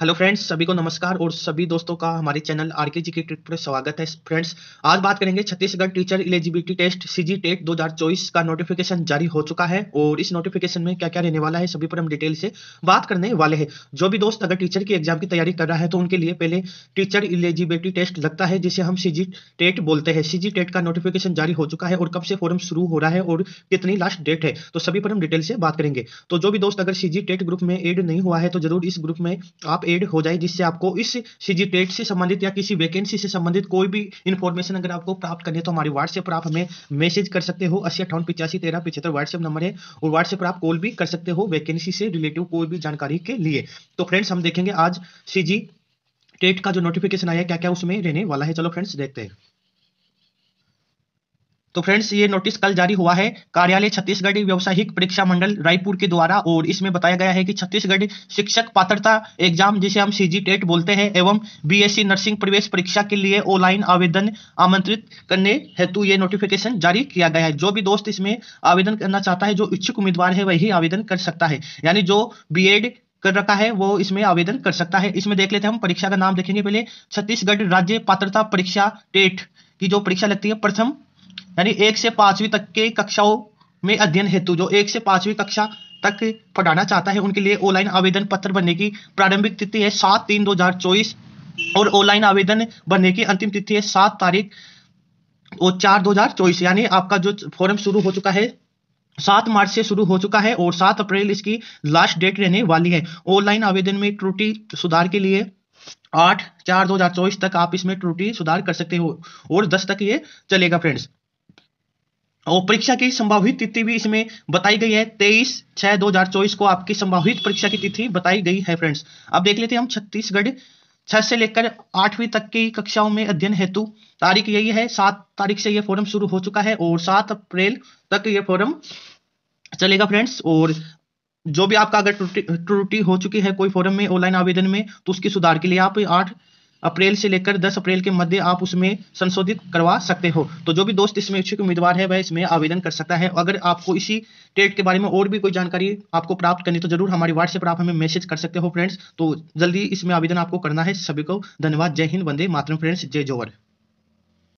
hello friends सभी को नमस्कार और सभी दोस्तों का हमारे चैनल आर के जी के ट्रिक पर स्वागत है फ्रेंड्स आज बात करेंगे Chhattisgarh teacher eligibility test CG TET 2024 का नोटिफिकेशन जारी हो चुका है और इस नोटिफिकेशन में क्या क्या रहने वाला है सभी पर हम डिटेल से बात करने वाले हैं जो भी दोस्त अगर टीचर की एग्जाम की तैयारी कर रहा है तो उनके लिए पहले टीचर इलिजिबिलिटी टेस्ट लगता है जिसे हम जी टेट बोलते हैं जी टेट का नोटिफिकेशन जारी हो चुका है और कब से फॉर्म शुरू हो रहा है और कितनी लास्ट डेट है तो सभी पर हम डिटेल से बात करेंगे तो जो भी दोस्त अगर जी टेट ग्रुप में एड नहीं हुआ है तो जरूर इस ग्रुप में आप एड हो जाए जिससे आपको इस सीजी टेट से संबंधित या किसी वैकेंसी से संबंधित कोई भी इन्फॉर्मेशन अगर आपको प्राप्त करनी है तो हमारे व्हाट्सएप पर आप हमें मैसेज कर सकते हो अस्सी अट्ठावन पिचासी तेरह पिछहत्तर व्हाट्सएप नंबर है और व्हाट्सएप पर आप कॉल भी कर सकते हो वैकेंसी से रिलेटिव कोई भी जानकारी के लिए तो फ्रेंड्स हम देखेंगे आज सी टेट का जो नोटिफिकेशन आया क्या क्या उसमें रहने वाला है चलो फ्रेंड्स देखते हैं तो फ्रेंड्स ये नोटिस कल जारी हुआ है कार्यालय छत्तीसगढ़ व्यावसायिक परीक्षा मंडल रायपुर के द्वारा और इसमें बताया गया है कि छत्तीसगढ़ शिक्षक पात्रता एग्जाम जिसे हम सीजी टेट बोलते हैं एवं बीएससी नर्सिंग प्रवेश परीक्षा के लिए ऑनलाइन आवेदन आमंत्रित करने हेतु ये नोटिफिकेशन जारी किया गया है जो भी दोस्त इसमें आवेदन करना चाहता है जो इच्छुक उम्मीदवार है वही आवेदन कर सकता है यानी जो बी कर रखा है वो इसमें आवेदन कर सकता है इसमें देख लेते हैं हम परीक्षा का नाम देखेंगे पहले छत्तीसगढ़ राज्य पात्रता परीक्षा टेट की जो परीक्षा लगती है प्रथम यानी एक से पांचवी तक के कक्षाओं में अध्ययन हेतु जो एक से पांचवी कक्षा तक पढ़ाना चाहता है उनके लिए ऑनलाइन आवेदन पत्र भरने की प्रारंभिक तिथि है सात तीन दो हजार चौबीस और ऑनलाइन आवेदन भरने की अंतिम तिथि है सात तारीख और चार दो हजार चौबीस यानी आपका जो फॉर्म शुरू हो चुका है सात मार्च से शुरू हो चुका है और सात अप्रैल इसकी लास्ट डेट रहने वाली है ऑनलाइन आवेदन में त्रुटि सुधार के लिए आठ चार दो हजार चौबीस तक आप इसमें त्रुटि सुधार कर सकते हो और दस तक ये चलेगा फ्रेंड्स और परीक्षा की संभावित तिथि भी इसमें बताई गई है तेईस छह दो हजार चौबीस को आपकी संभावित परीक्षा की तिथि बताई गई है फ्रेंड्स अब देख लेते हैं हम छत्तीसगढ़ छह से लेकर आठवीं तक की कक्षाओं में अध्ययन हेतु तारीख यही है सात तारीख से यह फोरम शुरू हो चुका है और सात अप्रैल तक यह फोरम चलेगा फ्रेंड्स और जो भी आपका अगर त्रुटि हो चुकी है कोई फोरम में ऑनलाइन आवेदन में तो उसकी सुधार के लिए आप आठ अप्रैल से लेकर 10 अप्रैल के मध्य आप उसमें संशोधित करवा सकते हो तो जो भी दोस्त इसमें इच्छुक उम्मीदवार है वह इसमें आवेदन कर सकता है अगर आपको इसी डेट के बारे में और भी कोई जानकारी आपको प्राप्त करनी तो जरूर हमारी व्हाट्सएप पर आप हमें मैसेज कर सकते हो फ्रेंड्स तो जल्दी इसमें आवेदन आपको करना है सभी को धन्यवाद जय हिंद वंदे मातरम फ्रेंड्स जय जोहर